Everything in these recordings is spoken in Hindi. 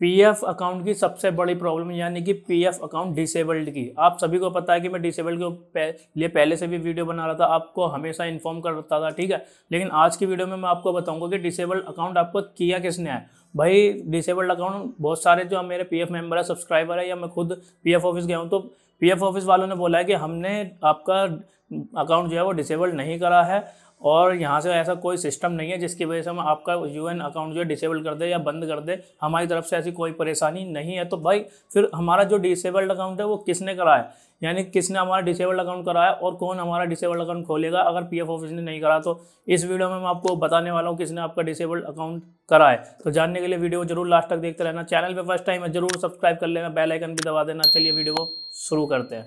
पीएफ अकाउंट की सबसे बड़ी प्रॉब्लम यानी कि पीएफ अकाउंट डिसेबल्ड की आप सभी को पता है कि मैं डिसेबल्ड के लिए पहले से भी वीडियो बना रहा था आपको हमेशा इन्फॉर्म करता था ठीक है लेकिन आज की वीडियो में मैं आपको बताऊंगा कि डिसेबल्ड अकाउंट आपको किया किसने है भाई डिसेबल्ड अकाउंट बहुत सारे जो मेरे पी एफ मेम्बर है सब्सक्राइबर है या मैं खुद पी एफ ऑफिस गया हूँ तो पी एफ ऑफिस वालों ने बोला है कि हमने आपका अकाउंट जो है वो डिसेबल्ड नहीं करा है और यहाँ से ऐसा कोई सिस्टम नहीं है जिसकी वजह से हम आपका यू अकाउंट जो है डिसेबल कर दे या बंद कर दे हमारी तरफ से ऐसी कोई परेशानी नहीं है तो भाई फिर हमारा जो डिसेबल्ड अकाउंट है वो किसने कराया यानी किसने हमारा डिसेबल्ड अकाउंट कराया और कौन हमारा डिसेबल्ड अकाउंट खोलेगा अगर पीएफ ऑफिस ने नहीं करा तो इस वीडियो में मैं आपको बताने वाला हूँ किसने आपका डिसेबल्ड अकाउंट कराया तो जानने के लिए वीडियो जरूर लास्ट तक देखते रहना चैनल पर फर्स्ट टाइम है जरूर सब्सक्राइब कर लेना बेल आइकन भी दबा देना चलिए वीडियो को शुरू करते हैं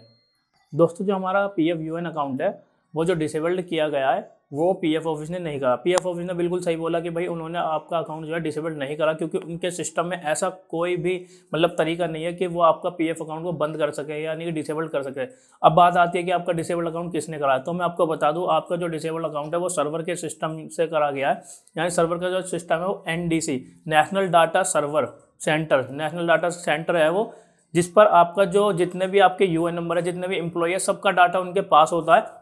दोस्तों जो हमारा पी एफ अकाउंट है वो जो डिसेबल्ड किया गया है वो पीएफ ऑफिस ने नहीं करा पीएफ ऑफिस ने बिल्कुल सही बोला कि भाई उन्होंने आपका अकाउंट जो है डिसेबल नहीं करा क्योंकि उनके सिस्टम में ऐसा कोई भी मतलब तरीका नहीं है कि वो आपका पीएफ अकाउंट को बंद कर सके यानी कि डिसेबल्ड कर सके अब बात आती है कि आपका डिसेबल्ड अकाउंट किसने कराया तो मैं आपको बता दूँ आपका जो डिसेबल्ड अकाउंट है वो सर्वर के सिस्टम से करा गया है यानी सर्वर का जो सिस्टम है वो N national data server centre national data centre है वो जिस पर आपका जो जितने भी आपके यूएन नंबर है जितने भी एम्प्लॉय है सबका डाटा उनके पास होता है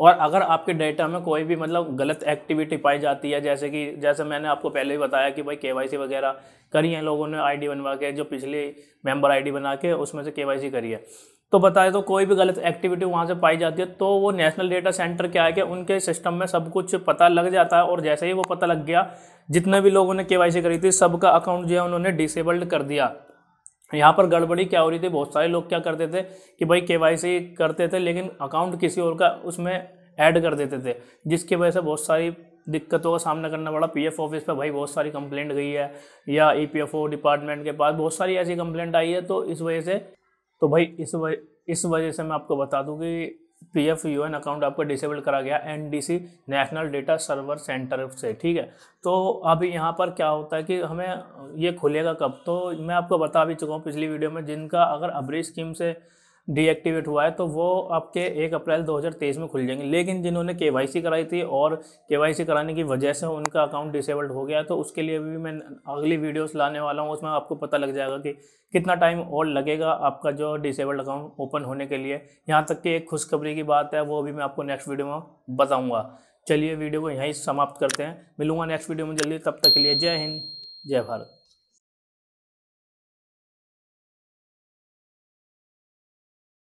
और अगर आपके डेटा में कोई भी मतलब गलत एक्टिविटी पाई जाती है जैसे कि जैसे मैंने आपको पहले ही बताया कि भाई केवाईसी वगैरह करी है लोगों ने आईडी बनवा के जो पिछली मेंबर आईडी बना के उसमें से केवाईसी करी है तो बताए तो कोई भी गलत एक्टिविटी वहाँ से पाई जाती है तो वो नेशनल डेटा सेंटर क्या है कि उनके सिस्टम में सब कुछ पता लग जाता है और जैसे ही वो पता लग गया जितने भी लोगों ने के करी थी सबका अकाउंट जो है उन्होंने डिसेबल्ड कर दिया यहाँ पर गड़बड़ी क्या हो रही थी बहुत सारे लोग क्या करते थे कि भाई के करते थे लेकिन अकाउंट किसी और का उसमें ऐड कर देते थे जिसकी वजह से बहुत सारी दिक्कतों का सामना करना पड़ा पीएफ ऑफिस पर भाई बहुत सारी कंप्लेंट गई है या ईपीएफओ डिपार्टमेंट के पास बहुत सारी ऐसी कंप्लेंट आई है तो इस वजह से तो भाई इस वजह इस वजह से मैं आपको बता दूं कि P F U N account आपका डिसेबल करा गया N D C national data server centre से ठीक है तो अब यहाँ पर क्या होता है कि हमें ये खुलेगा कब तो मैं आपको बता भी चुका हूँ पिछली वीडियो में जिनका अगर अबरी स्कीम से डीएक्टिवेट हुआ है तो वो आपके एक अप्रैल 2023 में खुल जाएंगे लेकिन जिन्होंने के कराई थी और के कराने की वजह से उनका अकाउंट डिसेबल्ड हो गया तो उसके लिए भी मैं अगली वीडियोस लाने वाला हूँ उसमें आपको पता लग जाएगा कि कितना टाइम और लगेगा आपका जो डिसेबल्ड अकाउंट ओपन होने के लिए यहाँ तक कि एक खुशखबरी की बात है वो भी मैं आपको नेक्स्ट वीडियो में बताऊँगा चलिए वीडियो को यहीं समाप्त करते हैं मिलूंगा नेक्स्ट वीडियो में जल्दी तब तक के लिए जय हिंद जय भारत